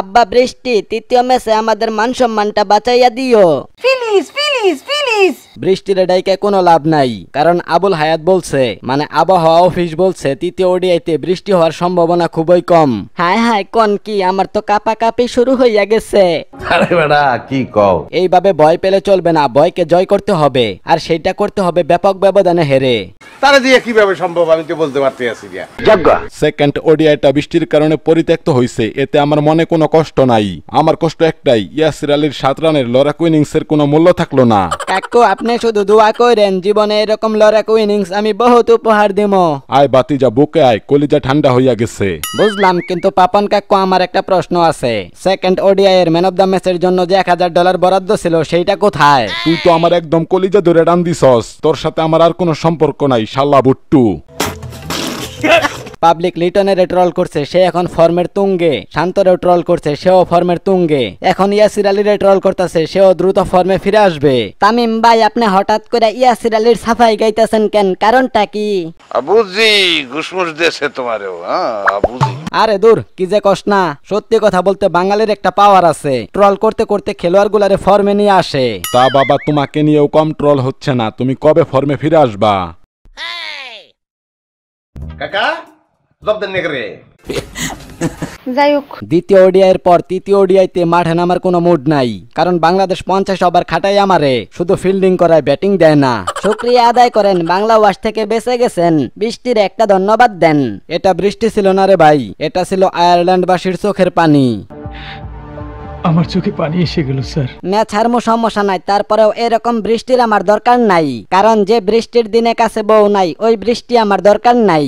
আব্বা বৃষ্টি তৃতীয় ম্যাচে আমাদের মান সম্মানটা বাঁচাইয়া দিও প্লিজ প্লিজ প্লিজ বৃষ্টির ডাইকে কোনো লাভ নাই কারণ আবুল হায়াত বলছে মানে আবহাওয়া অফিস বলছে তৃতীয় ওডিআইতে বৃষ্টি হওয়ার সম্ভাবনা খুবই কম হায় হায় কোন কি আমার তো কাপা কাপি শুরু হইয়া গেছে আরে বেটা কি কও এইভাবে ভয় পেলে চলবে না ভয়কে জয় করতে হবে আর সেটা করতে হবে ব্যাপক ব্যবধানে হেরে তারা দিয়ে কিভাবে সম্ভব আমি তো বলতে পারতে আছি সেকেন্ড ওডিআইটা বৃষ্টির কারণে পরিত্যক্ত হয়েছে এতে আমার মনে কোনো কষ্ট নাই আমার কষ্ট একটাই ইয়াসির আলীর সাত রানের লড়াকু এর কোনো মূল্য থাকলো না কাকু আপনি শুধু দোয়া করেন জীবনে এরকম লড়াকু ইনিংস আমি বহুত উপহার দিব আয় বাতি যা বুকে আয় কলিজা ঠান্ডা হইয়া গেছে বুঝলাম কিন্তু পাপন কাকু আমার একটা প্রশ্ন আছে সেকেন্ড ওডিআই এর ম্যান অফ দ্য ম্যাচের জন্য যে এক হাজার ডলার বরাদ্দ ছিল সেইটা কোথায় তুই তো আমার একদম কলিজা ধরে ডান দিছস তোর সাথে আমার আর কোনো সম্পর্ক নাই শালা বুট্টু পাবলিক লিটনের ট্রল করছে সে এখন ফর্মের তুঙ্গে শান্তরেও ট্রল করছে সেও ফর্মের তুঙ্গে এখন ইয়াসির আলীর ট্রল করতেছে সেও দ্রুত ফর্মে ফিরে আসবে তামিম ভাই আপনি হঠাৎ করে ইয়াসির আলীর সাফাই গাইতেছেন কেন কারণটা কি বুঝি ঘুষমুষ দিয়েছে তোমারও হ্যাঁ, আবুজি আরে দূর কি যে কষ্ট না সত্যি কথা বলতে বাঙালির একটা পাওয়ার আছে ট্রল করতে করতে খেলোয়াড় গুলারে ফর্মে নিয়ে আসে তা বাবা তোমাকে নিয়েও কম ট্রল হচ্ছে না তুমি কবে ফর্মে ফিরে আসবা কাকা জব্দ নেগরে যাই হোক দ্বিতীয় ওডিআইয়ের পর তৃতীয় ওডিআইতে মাঠে নামার কোনো মুড নাই কারণ বাংলাদেশ পঞ্চাশ ওভার খাটাই আমারে শুধু ফিল্ডিং করায় ব্যাটিং দেয় না শুক্রিয়া আদায় করেন বাংলা ওয়াশ থেকে বেঁচে গেছেন বৃষ্টির একটা ধন্যবাদ দেন এটা বৃষ্টি ছিল না রে ভাই এটা ছিল আয়ারল্যান্ড আয়ারল্যান্ডবাসীর চোখের পানি আমার চোখে পানি এসে গেল স্যার ম্যাচ মো সমস্যা নাই তারপরেও এরকম বৃষ্টির আমার দরকার নাই কারণ যে বৃষ্টির দিনে কাছে বউ নাই ওই বৃষ্টি আমার দরকার নাই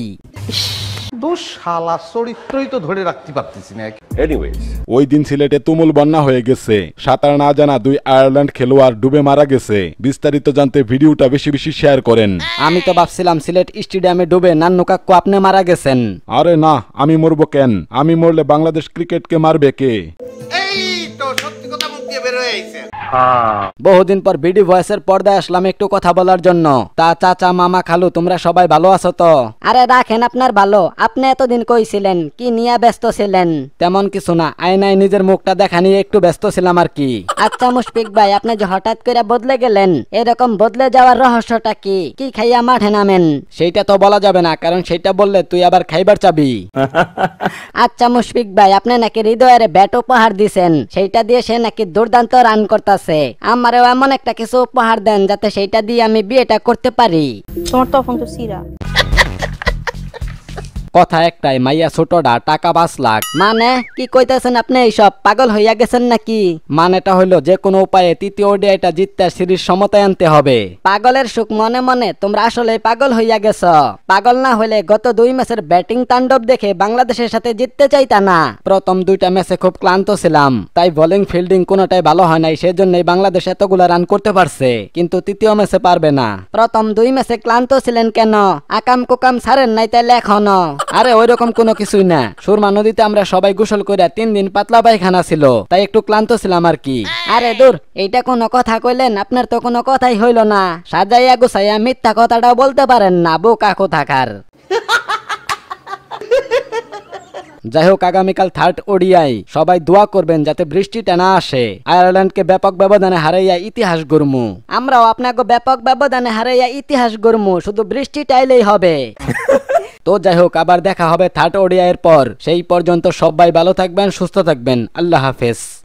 ওই দিন সিলেটে তুমুল বন্যা হয়ে গেছে সাঁতার না জানা দুই আয়ারল্যান্ড খেলোয়াড় ডুবে মারা গেছে বিস্তারিত জানতে ভিডিওটা বেশি বেশি শেয়ার করেন আমি তো ভাবছিলাম সিলেট স্টেডিয়ামে ডুবে নান্নু কাকু আপনি মারা গেছেন আরে না আমি মরবো কেন আমি মরলে বাংলাদেশ ক্রিকেটকে মারবে কে এই রয়েছে হ্যাঁ। বহুদিন পর বিডি ভয়েসের পর্দায় আসলাম একটু কথা বলার জন্য তা চাচা মামা খালু তোমরা সবাই ভালো আছো তো আরে রাখেন আপনার ভালো আপনি এতদিন কইছিলেন কি নিয়ে ব্যস্ত ছিলেন তেমন কিছু না আয়নায় নিজের মুখটা দেখা নিয়ে একটু ব্যস্ত ছিলাম আর কি আচ্ছা মুশফিক ভাই আপনি যে হঠাৎ করে বদলে গেলেন এরকম বদলে যাওয়ার রহস্যটা কি কি খাইয়া মাঠে নামেন সেইটা তো বলা যাবে না কারণ সেটা বললে তুই আবার খাইবার চাবি আচ্ছা মুশফিক ভাই আপনি নাকি হৃদয়ের ব্যাট উপহার দিছেন সেইটা দিয়ে সে নাকি দুর্দান্ত রান করতেছে আছে আমারও এমন একটা কিছু উপহার দেন যাতে সেইটা দিয়ে আমি বিয়েটা করতে পারি তোমার তখন তো সিরা কথা একটাই মাইয়া ছোটডা টাকা পাঁচ লাখ মানে কি কইতাছেন আপনি এইসব পাগল হইয়া গেছেন নাকি মানেটা হইলো যে কোনো উপায়ে তৃতীয় ওডিআইটা জিততে সিরিজ সমতায় আনতে হবে পাগলের সুখ মনে মনে তোমরা আসলে পাগল হইয়া গেছ পাগল না হলে গত দুই ম্যাচের ব্যাটিং তাণ্ডব দেখে বাংলাদেশের সাথে জিততে চাইতা না প্রথম দুইটা ম্যাচে খুব ক্লান্ত ছিলাম তাই বোলিং ফিল্ডিং কোনোটাই ভালো হয় নাই সেজন্যই বাংলাদেশ এতগুলো রান করতে পারছে কিন্তু তৃতীয় ম্যাচে পারবে না প্রথম দুই ম্যাচে ক্লান্ত ছিলেন কেন আকাম কুকাম ছাড়েন নাই তাইলে এখনো আরে ওই রকম কোনো কিছুই না সুরমা নদীতে আমরা সবাই গোসল করে তিন দিন পাতলা পায়খানা ছিল তাই একটু ক্লান্ত ছিলাম আর কি আরে দূর এইটা কোনো কথা কইলেন আপনার তো কোনো কথাই হইল না সাজাইয়া গুছাইয়া মিথ্যা কথাটাও বলতে পারেন না বোকা কোথাকার যাই হোক আগামীকাল থার্ড ওডিআই সবাই দোয়া করবেন যাতে বৃষ্টিটা না আসে আয়ারল্যান্ডকে ব্যাপক ব্যবধানে হারাইয়া ইতিহাস গড়মু আমরাও আপনাকে ব্যাপক ব্যবধানে হারাইয়া ইতিহাস গড়মু শুধু বৃষ্টি টাইলেই হবে তো যাই হোক আবার দেখা হবে থার্ড ওড়িয়ার পর সেই পর্যন্ত সবাই ভালো থাকবেন সুস্থ থাকবেন আল্লাহ হাফেজ